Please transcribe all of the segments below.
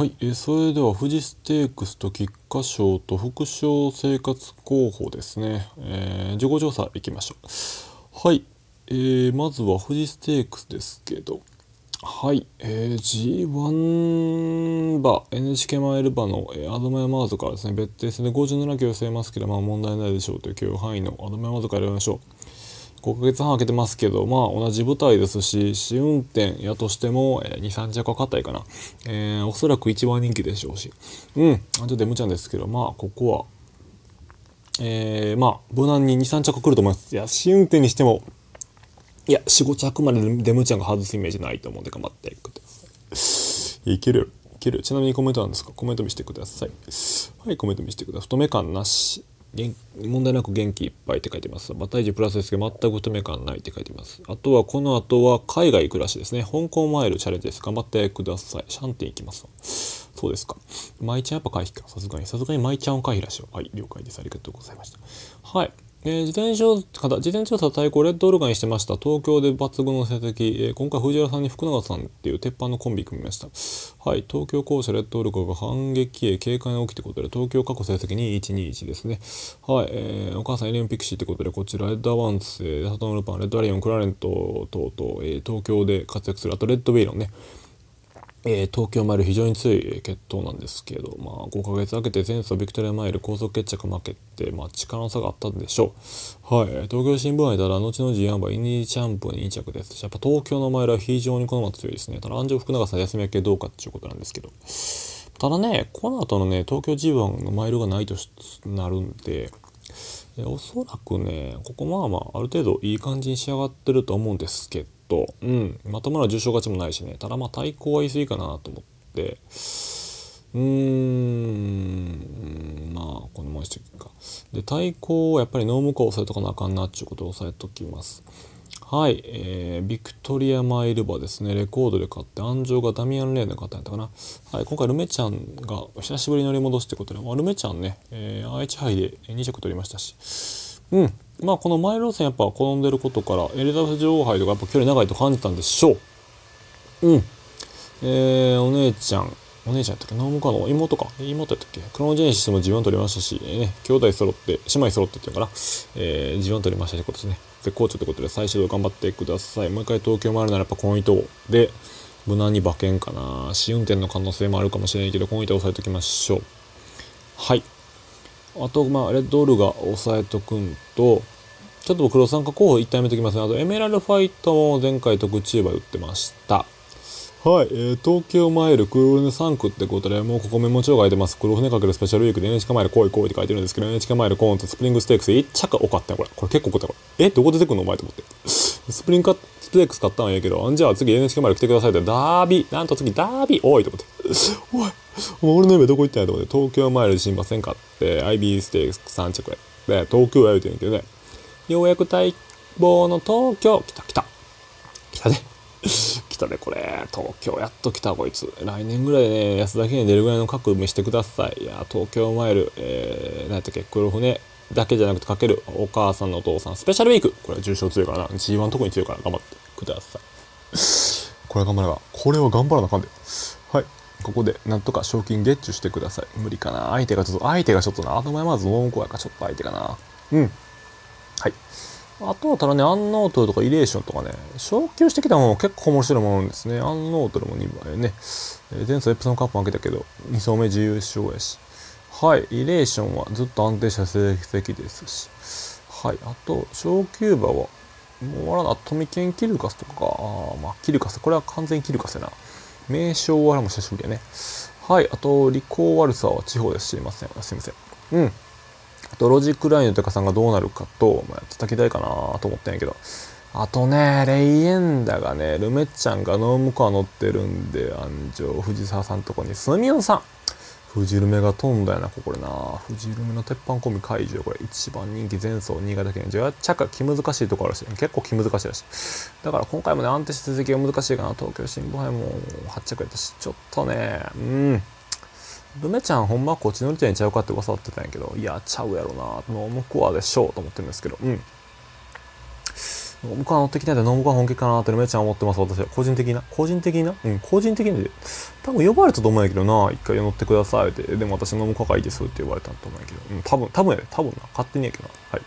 はい、えー、それでは富士ステークスと菊花賞と副賞生活候補ですね、えー、自己調査いきましょうはい、えー、まずは富士ステークスですけどはい、えー、G1 馬 NHK マイル馬の、えー、アドマヤマーズからですね別定戦で57キロ寄せますけどまあ問題ないでしょうという許容範囲のアドマヤマーズからやりましょう5ヶ月半空けてますけど、まあ同じ舞台ですし、試運転やとしても、えー、2、3着は硬いかな。えー、おそらく一番人気でしょうし。うん、ちょっとデムちゃんですけど、まあここは、えー、まあ無難に2、3着来ると思います。いや、試運転にしても、いや、4、5着までデムちゃんが外すイメージないと思うんで頑張ってくだい。けるいけるちなみにコメントなんですかコメント見せてください。はい、コメント見せてください。太め感なし。問題なく元気いっぱいって書いてます。バタイジプラスですけど、全く乙め感ないって書いてます。あとは、この後は海外暮らしですね。香港マイルチャレンジです。頑張ってください。シャンテン行きます。そうですか。舞ちゃんやっぱ回避か。さすがに。さすがに舞ちゃんを回避らしよう。はい、了解です。ありがとうございました。はい。えー、自転車方、自転車を対抗レッドオルガンしてました。東京で抜群の成績。えー、今回藤原さんに福永さんっていう鉄板のコンビ組みました。はい、東京校舎レッドオルガンが反撃へ警戒が起きてことで、東京過去成績2121ですね。はい、えー、お母さんエオンピクシーってことで、こちらレッドアワンツ、えサトノルパン、レッドアリオン、クラレント等々、えー、東京で活躍する、あとレッドベイロンね。えー、東京マイル非常に強い決闘なんですけど、まあ、5ヶ月空けて前走ビクトリアマイル高速決着負けて、まあ、力の差があったんでしょう。はい。東京新聞杯たら、後々ヤンバイ2チャンプに2着です。やっぱ東京のマイルは非常にこのまま強いですね。ただ、安城福永さん休み明けどうかっていうことなんですけど。ただね、この後のね、東京 G1 のマイルがないとなるんで、おそらくね、ここまあまあ、ある程度いい感じに仕上がってると思うんですけど、と、うん、まともな重症勝ちもないしねただまあ対抗は言い過ぎかなと思ってうーんまあこのままにしていくかで対抗はやっぱりノームうを抑えとかなあかんなっちゅうことを抑えときますはい、えー、ビクトリア・マイルバですね、レコードで買って、安城がダミアン・レーンで買ったんやったかな。はい、今回、ルメちゃんが久しぶりに乗り戻すってことで、まあ、ルメちゃんね、えー、愛知杯で2着取りましたし、うん。まあこのマイル路線やっぱ転んでることからエリザベス女王杯とかやっぱ距離長いと感じたんでしょう。うん。えー、お姉ちゃん。お姉ちゃんやったっけノームカー妹か。妹やったっけクロノジェネシスも自分取りましたし、えー、ね、兄弟揃って、姉妹揃ってっていうのかな。えー、自分取りましたことですね。絶好調ってことで再始動頑張ってください。もう一回東京回るならやっぱこの糸で、無難に馬券かな。試運転の可能性もあるかもしれないけど、この糸を押さえておきましょう。はい。あと、まあ、レッドオルがさえとくんと、ちょっと黒参加候補1体目ときますね。あと、エメラルファイトも前回特注馬打ってました。はい、えー、東京マイル、クールネ3区ってことで、もうここメモ帳が空いてます。黒船かけるスペシャルウィークで NHK マイル来い来いって書いてるんですけど、NHK マイルコーンとスプリングステークス1着多かったよ、これ。これ結構多かったよ、これ。えどこ出てくんのお前と思って。スプリンカスプレックス買ったのはいいけど、じゃあ次 NHK まで来てくださいって、ダービー、なんと次ダービー、おいと思って、おい、俺の夢どこ行ったんやと思って、東京マイルしませんかって、IB ステークス3着で、東京や言うてんけどね、ようやく待望の東京、来た来た、来たね。来たでこれ東京やっと来たこいつ来年ぐらいね安田記念出るぐらいの覚悟してくださいいや東京マイルえー、何やったっけ黒船だけじゃなくてかけるお母さんのお父さんスペシャルウィークこれは重症強いからな G1 特に強いから頑張ってくださいこれは頑張ればこれは頑張らなあかんではいここでなんとか賞金ゲッチュしてください無理かな相手がちょっと相手がちょっとなあと前まずノーコアかちょっと相手かなうんはいあとはただね、アンノートルとかイレーションとかね、昇級してきたもの結構面白いものですね。アンノートルも2枚ね、前走エプソンカップ負けたけど、2走目自由賞やし、はいイレーションはずっと安定した成績ですしはいあと小キューバはもう終わらないトミケンキルカスとかあまあキルカスこれは完全にキルカスやな名称はも久しぶりやねはいあとリコーワルサーは地方です知りませんすいませんうんあとロジックラインの高さんがどうなるかと、まあ、叩きたいかなと思ってんやけどあとね、レイエンダがね、ルメッチャンがノームコア乗ってるんで、安城藤沢さんとこに、すみおさん。ジルメが飛んだよな、これな。ジルメの鉄板コンビ除。これ一番人気前走新潟県。じゃあ、チャカ気難しいところるし結構気難しいらしい。だから今回もね、安定して続きが難しいかな。東京新聞杯も8着やったし、ちょっとね、うん。ルメちゃんほんまこっち乗りちゃんちゃうかって噂ってたんやけど、いや、ちゃうやろな。もう向こうはでしょうと思ってるんですけど、うん。僕は乗ってきないで、と僕は本気かなってめちゃん思ってます私は個人的な個人的なうん個人的に多分呼ばれたと思うんやけどな一回乗ってくださいってでも私ノむかがいいですって言われたと思うんやけど、うん、多分多分やで多分な勝手にやけどなは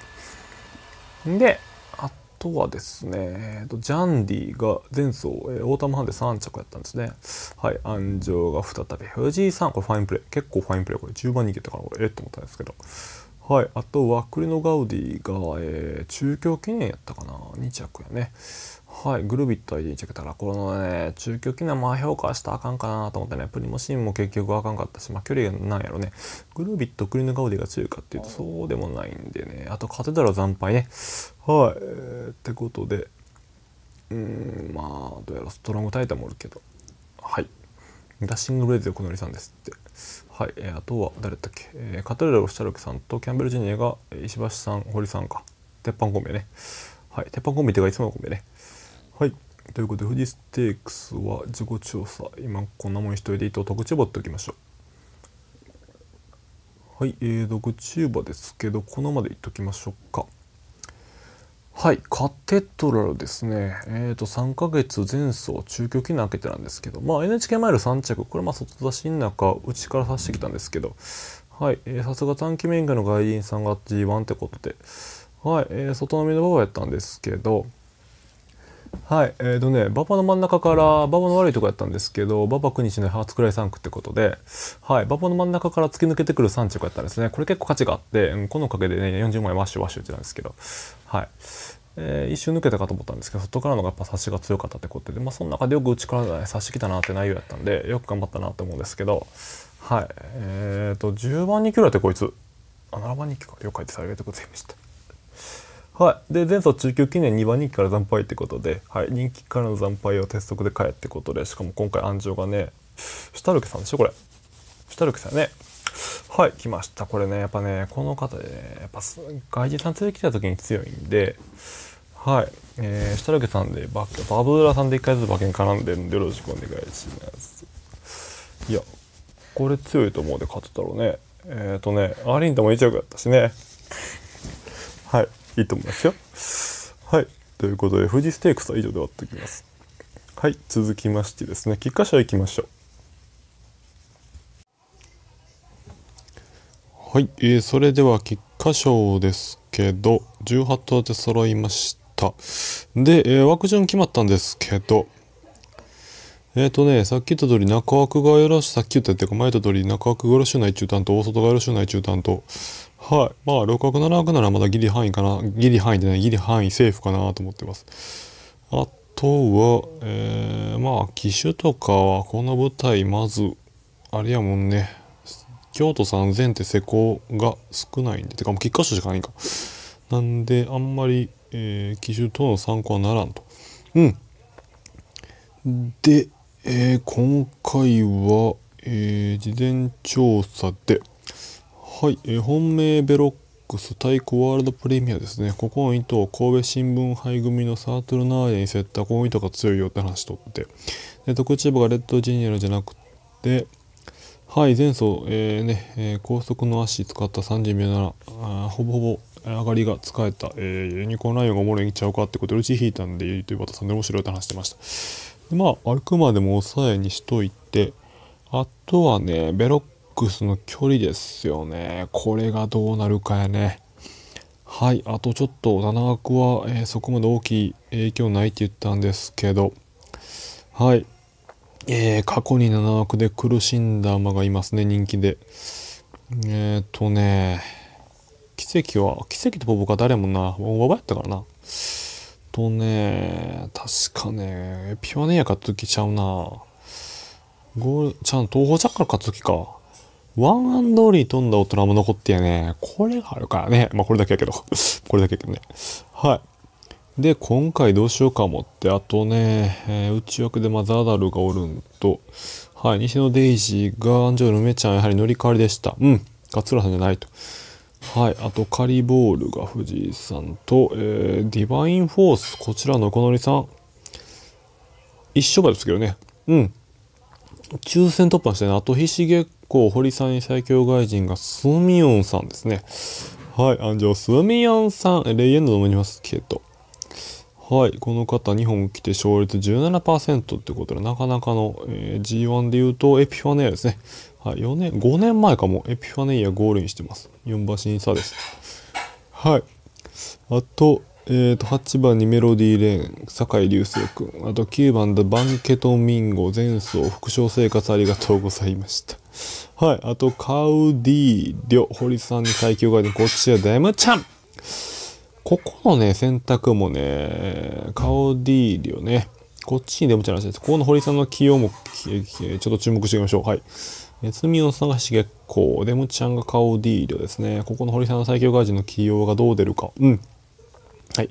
いであとはですね、えっと、ジャンディが前走、えー、オータムハンデ3着やったんですねはい安城が再び藤井さんこれファインプレー結構ファインプレーこれ10番にいけたかられ、えっと思ったんですけどはい、あとはクリノ・ガウディが、えー、中京記念やったかな2着やねはいグルビットは1着だからこのね中京記念まあ評価したらあかんかなと思ってねプリモシンも結局あかんかったしまあ距離なんやろねグルビットクリノ・ガウディが強いかっていうとそうでもないんでねあと勝てたら惨敗ねはい、えー、ってことでうんまあどうやらストロングタイタンもおるけどはいダッシングブレイズでこのりさんですってはい、えー、あとは誰だっけ、えー、カタルラ・ロシャルクさんとキャンベル・ジニアが石橋さん堀さんか鉄板コンビねはい鉄板コンビっていかいつものコンビねはいということで富士ステークスは自己調査今こんなもん一人で伊藤特注場っておきましょうはいえー、ドクチですけどこのまでいっときましょうかはいカテトラルですねえっ、ー、と3ヶ月前走中距離の明けてなんですけどまあ NHK マイル3着これまあ外出しん中内から差してきたんですけどはいさすが短期免許の外輪さんが G1 ってことではい、えー、外飲みの馬場やったんですけどはい、えーとね、馬場の真ん中から馬場の悪いとこやったんですけど馬場国市の初くらい3区ってことで、はい、馬場の真ん中から突き抜けてくる3着やったんですねこれ結構価値があって、このおかげでね40万円ワッシュワッシュってたんですけど、はいえー、一瞬抜けたかと思ったんですけど外からのがやっぱ差しが強かったってことで、まあ、その中でよく内から、ね、差しきたなって内容やったんでよく頑張ったなと思うんですけど、はいえーと、10番2キロってこいつあ7番2キるか了解ですありがとうございました。はい、で前走中級記念2番人気から惨敗ってことで、はい、人気からの惨敗を鉄則で帰えってことでしかも今回安城がねシタルケさんでしょこれシタルケさんねはい来ましたこれねやっぱねこの方でねやっぱ外人さん連れてきた時に強いんではい、えー、シタルケさんでババブーラさんで1回ずつ馬券絡んでるんでよろしくお願いしますいやこれ強いと思うで勝てたろうねえっ、ー、とねアリンダも1億だったしねはいいいと思いますよ。はい。ということで、富士ステークスは以上で終わっておきます。はい。続きましてですね、菊花賞行きましょう。はい、えー、それでは菊花賞ですけど18頭で揃いましたで、えー、枠順決まったんですけどえっ、ー、とねさっき言った通り中枠がよろしさっき言ったっていうか前言った通り中枠がよろしゅうない中担当大外がよろしゅうない中担当はい。まあ、6角7角ならまだギリ範囲かな。ギリ範囲でない、ギリ範囲セーフかなと思ってます。あとは、えー、まあ、機種とかは、この舞台、まず、あれやもんね。京都3000って施工が少ないんで、てかもう喫科書しかないんか。なんで、あんまり、えー、機種との参考はならんと。うん。で、えー、今回は、えー、事前調査で、はい、えー、本命ベロックス対抗ワールドプレミアですね。ここの糸を神戸新聞杯組のサートルナーレに競ったこの糸が強いよって話とって。で、特注部がレッドジニアルじゃなくて、はい、前走、えー、ね、えー、高速の足使った30秒なら、あほぼほぼ上がりが使えた、えー、ユニコーンライオンがおもろいんちゃうかってことで、うち引いたんで、YouTube さんで面白いって話してました。でまあ、あくまでも抑えにしといて、あとはね、ベロッックスの距離ですよね。これがどうなるかやね。はい、あとちょっと7枠は、えー、そこまで大きい影響ないって言ったんですけど、はい、えー、過去に7枠で苦しんだ馬がいますね、人気で。えっ、ー、とね、奇跡は、奇跡と僕は誰もな、大馬やったからな。とね、確かね、ピュアネア買った時ちゃうな。ゴール、ちゃん、東方ジャッカル買った時か。ワンアンドリー飛んだ大人も残ってやね。これがあるからね。まあ、これだけやけど これだけやけどね。はい。で、今回どうしようかもって、あとね、えー、内枠でマザーダルがおるんと、はい、西野デイジーが、アンジョル梅ちゃん、やはり乗り換わりでした。うん、ツラさんじゃないと。はい、あと、カリボールが藤井さんと、えー、ディバインフォース、こちらのこのりさん。一緒ばですけどね。うん。抽選突破してね、後ひしげう堀さんに最強外人がスミヨンさんですね。はい、安城スミヨンさん、レイエンドと思いますけど。はい、この方日本来て勝率17%ってことで、なかなかの、えー、G1 で言うとエピファネアですね。はい、4年、5年前かもエピファネイアゴールインしてます。4馬身差です。はい。あと、えーと、8番にメロディー・レーン酒井流星君あと9番でバンケト・ミンゴ前奏副賞生活ありがとうございましたはいあとカウディ・リョ堀さんに最強ガイドこっちはデムちゃんここのね選択もねカウディ・リョねこっちにデムちゃんらしいですここの堀さんの起用もちょっと注目してみましょうはい罪を探し月光デムちゃんがカウディ・リョですねここの堀さんの最強ガイドの起用がどう出るかうんはい。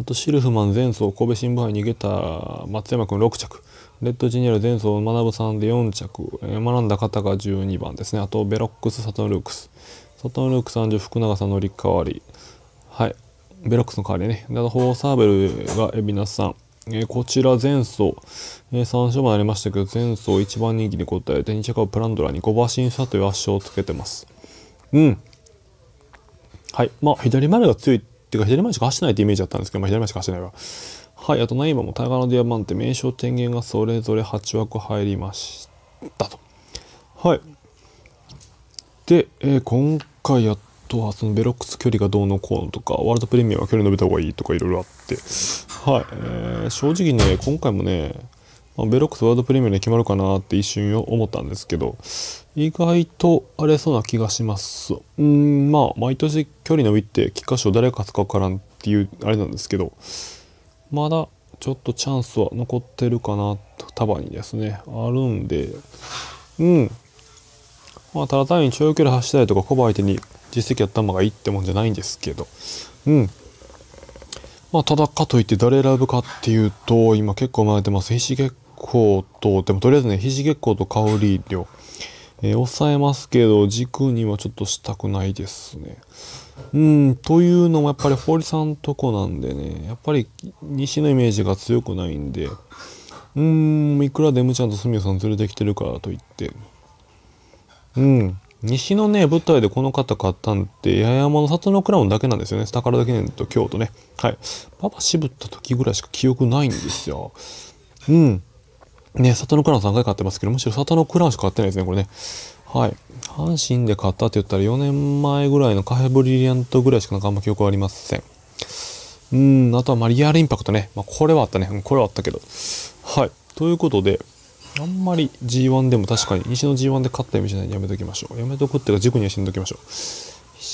あと、シルフマン前走、神戸新聞杯逃げた松山君6着。レッドジニアル前走、学さんで4着。えー、学んだ方が12番ですね。あと、ベロックス、サトンルークス。サトンルークス30、福永さん乗り換わり。はい。ベロックスの代わりね。で、あと、ホーサーベルが海老名さん。えー、こちら前走、えー、3勝までありましたけど、前走1番人気に応えて2着はプランドラに5馬身差という圧勝をつけてます。うん。はい。まあ、左前が強いってか左前しか走ってないってイメージだったんですけど、まあ、左前しか走ってないわ。はい、あとナイもタイガーのディアマンテ、名称天元がそれぞれ8枠入りましたと。はい。で、えー、今回やっとはそのベロックス距離がどうのこうのとか、ワールドプレミアムは距離伸びた方がいいとかいろいろあって、はい、えー、正直ね、今回もね、ベロックスワードプレミアに決まるかなって一瞬思ったんですけど、意外と荒れそうな気がします。うん、まあ、毎年距離伸びて、菊花賞誰か使うからんっていう、あれなんですけど、まだちょっとチャンスは残ってるかな、と、束にですね、あるんで、うん。まあ、ただ単に長距離走ったりとか、コバ相手に実績やった方がいいってもんじゃないんですけど、うん。まあ、ただかといって誰選ぶかっていうと、今結構迷ってます。光と、でもとりあえずね、肘結月光と香り量、えー、抑えますけど、軸にはちょっとしたくないですね。うん、というのもやっぱり堀さんとこなんでね、やっぱり西のイメージが強くないんで、うん、いくらでむちゃんとすみさん連れてきてるからといって、うん、西のね、舞台でこの方買ったんって、八重山の里のクラウンだけなんですよね。宝田記念と京都ね。はい。パパ渋った時ぐらいしか記憶ないんですよ。うん。ね、里のクラウン3回買ってますけど、むしろ里のクラウンしか買ってないですね、これね。はい。阪神で買ったって言ったら4年前ぐらいのカフェブリリアントぐらいしかなんかあんま記憶はありません。うん、あとはまあリアルインパクトね。まあ、これはあったね。これはあったけど。はい。ということで、あんまり G1 でも確かに、西の G1 で勝った意味じゃないやめときましょう。やめとくっていうか、塾にはしんどきましょう。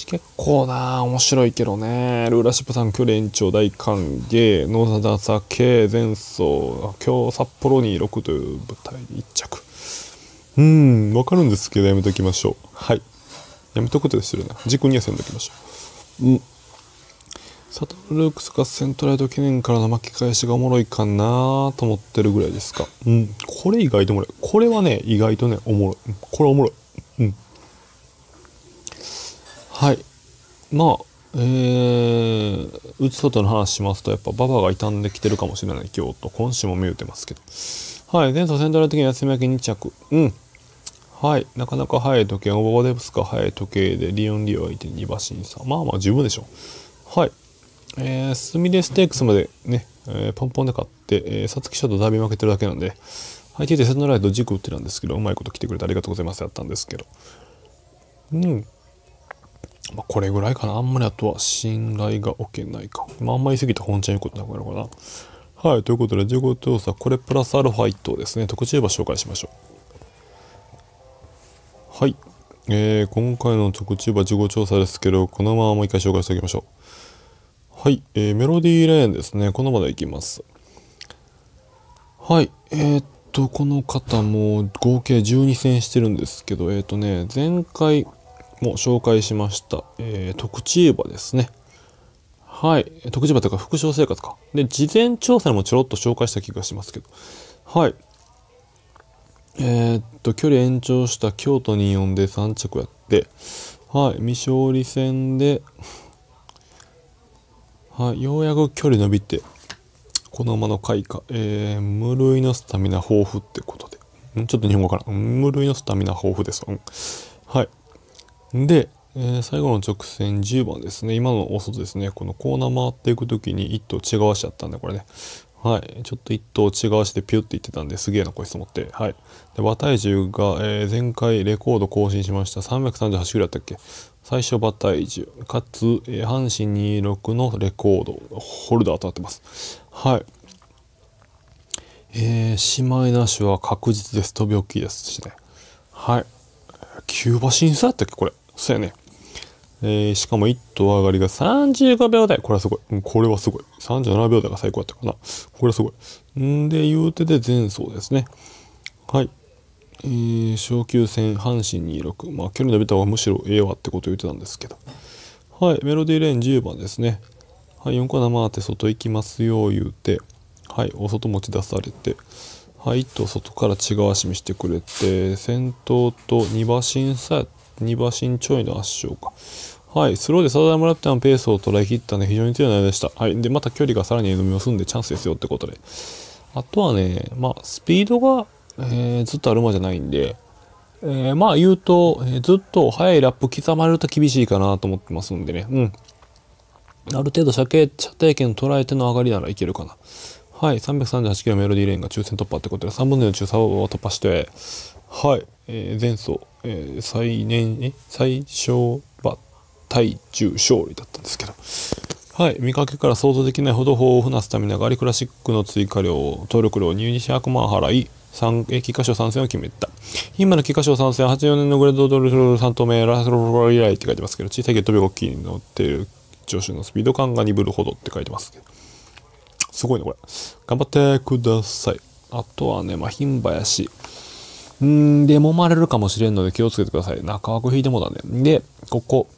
結構な面白いけどね。ルーラシップさん、去年長大歓迎、野ーザ前奏今日札幌に6という舞台で1着。うん、わかるんですけど、やめときましょう。はい。やめとくとですよね。軸にはせんときましょう。うん。サトルルークスセントライト記念からの巻き返しがおもろいかなと思ってるぐらいですか。うん。これ意外とおもろい。これはね、意外とね、おもろい。これおもろい。うん。はい。まあ、えー、つ外の話しますと、やっぱ馬場が傷んできてるかもしれない今日と、今週も見えてますけど。はい。前走セントラル的に休み明け2着。うん。はい。なかなか早い時計、オーバーデブスか早い時計で、リオン・リオ相手に2馬身差。まあまあ十分でしょう。はい。えー、スミレステークスまでね、えー、ポンポンで勝って、えー、サツキショとダービー負けてるだけなんで、はい、聞いてセントライト軸打ってたんですけど、うまいこと来てくれてありがとうございますやったんですけど。うん。まあ、これぐらいかな。あんまりあとは信頼が置けないか。まあ、あんまり言い過ぎて本ちゃん言うことなくなるかな。はい。ということで、事後調査、これプラスアルファ1等ですね。特注馬紹介しましょう。はい。えー、今回の特注馬事己調査ですけど、このままもう一回紹介しておきましょう。はい。えー、メロディーレーンですね。このまでいきます。はい。えー、っと、この方も合計12戦してるんですけど、えー、っとね、前回、も紹介しました、えー、徳地場ですね。はい。徳地場というか、副賞生活か。で、事前調査にもちょろっと紹介した気がしますけど。はい。えー、っと、距離延長した京都2んで3着やって、はい。未勝利戦で、はい。ようやく距離伸びて、この馬の開花。えー、無類のスタミナ豊富ってことで。んちょっと日本語かな無類のスタミナ豊富です。はい。で、えー、最後の直線10番ですね。今の遅ですね。このコーナー回っていく時に1頭違わしちゃったんで、これね。はい。ちょっと1頭違わしでピュっていってたんですげえな、こいつと思って。はい。で、馬体重が、えー、前回レコード更新しました。338らいだったっけ最初馬体重、かつ、えー、阪神26のレコード、ホルダーとなってます。はい。えー、姉妹なしは確実です。飛び大きいですしね。はい。急馬ーバ審査ったっけこれ。そうやね。えー、しかも1頭上がりが35秒台。これはすごい。これはすごい。37秒台が最高だったかな。これはすごい。んで、言うてで前走ですね。はい。えー、昇級戦、阪神26。まあ、離年のた方はむしろええわってこと言ってたんですけど。はい。メロディーレーン10番ですね。はい。4個回って外行きますよ、言うて。はい。お外持ち出されて。はい。と、外から違う足見してくれて、先頭と2馬身さやっ2馬身ちょいの圧勝か。はい、スローでサダムラプターのペースを捉え切ったね、非常に強い内容でした。はい、で、また距離がさらに伸びを済んでチャンスですよってことで。あとはね、まあ、スピードが、えー、ずっとある馬じゃないんで、えー、まあ言うと、えー、ずっと速いラップ刻まれると厳しいかなと思ってますんでね、うん。ある程度射程射程圏捉えての上がりならいけるかな。はい、338キロメロディーレーンが抽選突破ってことで、3分の4の中差を突破して、はい、えー、前走、えー、最年え最小馬対中勝利だったんですけどはい、見かけから想像できないほど豊富なスタミナがありクラシックの追加量、登録料2200万払い三えー、菊花賞参戦を決めた今の菊花賞参戦は84年のグレードドルル3頭目ラスロロ以来って書いてますけど小さいけど飛びきに乗っている上手のスピード感が鈍るほどって書いてますけどすごいねこれ頑張ってくださいあとはね、まあ、牝馬やし、うん、で、揉まれるかもしれんので気をつけてください。中枠引いてもだね。で、ここ。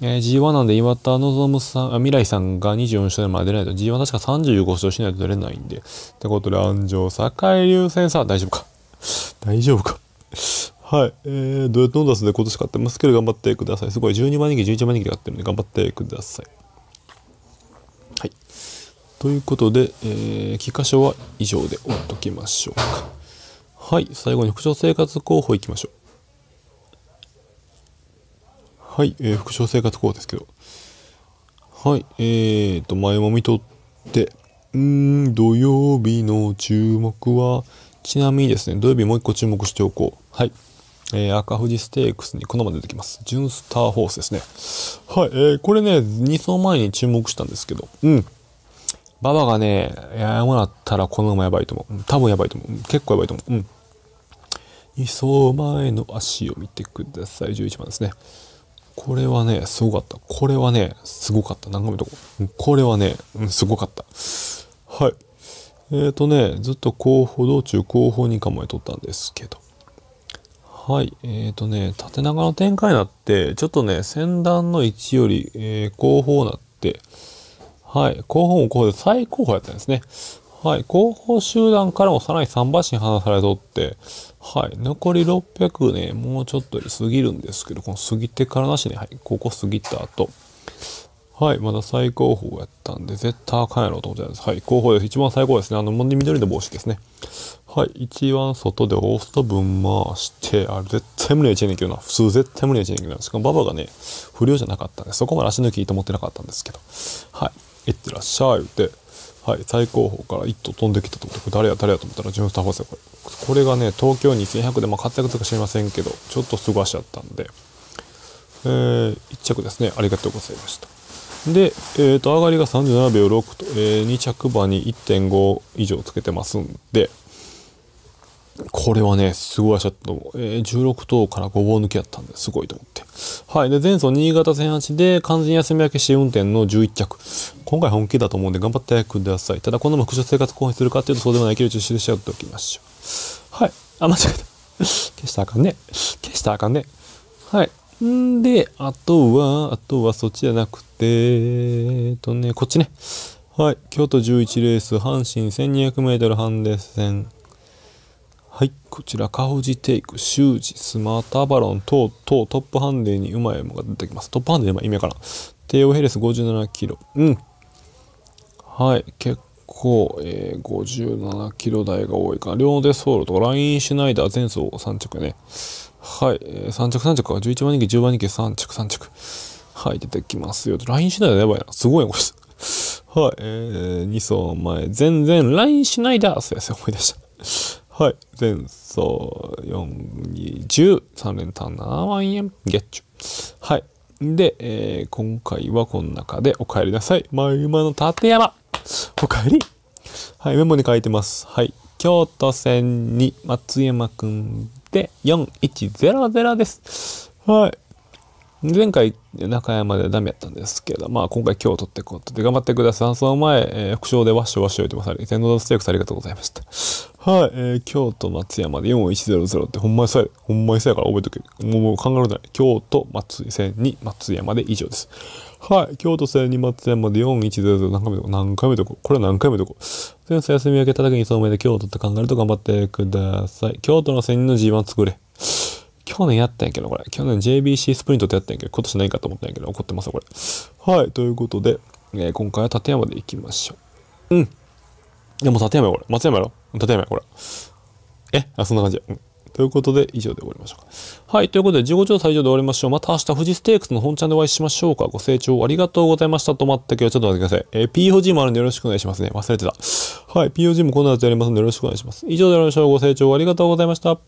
えー、G1 なんで岩田望さん、未来さんが24勝まで出ないと、G1 確か35勝しないと出れないんで。ってことで、安城、坂井流戦さ、ん、大丈夫か。大丈夫か。はい。えー、どうやってノーダスで今年勝ってますけど頑張ってください。すごい。12万人気、11万人気でってるんで頑張ってください。はい。ということで、えー、菊花賞は以上で終わっときましょうか。はい、最後に副署生活候補いきましょう。はい、えー、副署生活候補ですけど。はい、えーと、前もみとって、うん、土曜日の注目は、ちなみにですね、土曜日もう一個注目しておこう。はい。えー、赤富士ステークスにこのまま出てきます。ジュンスターホースですね。はい、えー、これね、2走前に注目したんですけど、うん。馬場がね、謝ったらこのままやばいと思う。多分やばいと思う。結構やばいと思う。うん。2前の足を見てください。11番ですね。これはね、すごかった。これはね、すごかった。何回も言とこ。これはね、うん、すごかった。はい。えっ、ー、とね、ずっと後方、道中後方に構えとったんですけど。はい。えっ、ー、とね、縦長の展開になって、ちょっとね、先段の位置より、えー、後方になって、はい。後方も後方で最後方やったんですね。はい。後方集団からもさらに3馬に離されとって、はい。残り600ね、もうちょっとで過ぎるんですけど、この過ぎてからなしね、はい。ここ過ぎた後、はい。まだ最高峰やったんで、絶対あかんやろうと思ってたんです。はい。後方です。一番最高ですね。あの、緑の帽子ですね。はい。一番外でオースト分回して、あれ絶対無理やちゃいねんけどな。普通絶対無理やちゃいねんけどな。しかも馬場がね、不良じゃなかったんで、そこまで足抜きいいと思ってなかったんですけど、はい。いってらっしゃい。って。はい最高峰から一頭飛んできたと思って誰や誰やと思ったらジ分ンスター博士これこれがね東京2100で、まっ活躍とか知りませんけどちょっとすごちゃったんで、えー、1着ですねありがとうございましたで、えーと、と上がりが37秒6と、えー、2着馬に1.5以上つけてますんでこれはね、すごい足だったと思う。えー、16頭からごぼう抜きだったんですごいと思って。はい。で、前走新潟戦8で完全休み明け試運転の11着。今回本気だと思うんで頑張ってください。ただ、このまま副生活公平するかっていうとそうでもないけど、中止でしちゃっておきましょう。はい。あ、間違えた。消したらあかんね。消したらあかんね。はい。んで、あとは、あとはそっちじゃなくて、えっとね、こっちね。はい。京都11レース、阪神 1200m ハンデ戦。はい、こちら、カホジテイク、シュージ、スマートアバロン等々、トップハンデにうまい馬が出てきます。トップハンデで今、意味わからん。テオヘレス57キロ。うん。はい、結構、えー、57キロ台が多いかな。両デソールとか、ラインシュナイダー、前走3着ね。はい、えー、3着3着か。11番人気、10番人気、3着3着。はい、出てきますよ。ラインシュナイダーやばいな。すごいな、これ。はい、えー、2走前、全然、ラインシュナイダー。そうや、思い出した。はい。前走4213連単7万円ゲッチュ。はい。で、えー、今回はこの中でお帰りなさい。前馬の立山。お帰り。はい。メモに書いてます。はい。京都線に松山くんで4100です。はい。前回中山でダメやったんですけど、まあ今回今日取ってことで頑張ってください。その前、えー、副賞でワッシュワッシュ言ってます。天皇ステークスありがとうございました。はい、えー、京都松山で4100ってほんまにそうや、ほんまにそうやから覚えとけ。もうもう考えられない。京都松線に松山で以上です。はい、京都線に松山で4100何回目とこ何回目とここれは何回目とこ先生休み明けただけにそうめで京都って考えると頑張ってください。京都の線の G1 作れ。去年やったんやけど、これ。去年 JBC スプリントってやったんやけど、今年ないかと思ったんやけど、怒ってますよ、これ。はい、ということで、えー、今回は立山で行きましょう。うん。でも立山よ、これ。松山やろ立山や、これ。えあ、そんな感じ。うんということで、以上で終わりましょうか。はい。ということで、後調査以上で終わりましょう。また明日、富士ステークスの本チャンでお会いしましょうか。ご清聴ありがとうございました。止まったけど、ちょっと待ってください。えー、POG もあるんでよろしくお願いしますね。忘れてた。はい。POG もこの後やりますのでよろしくお願いします。以上で終わりましょう。ご清聴ありがとうございました。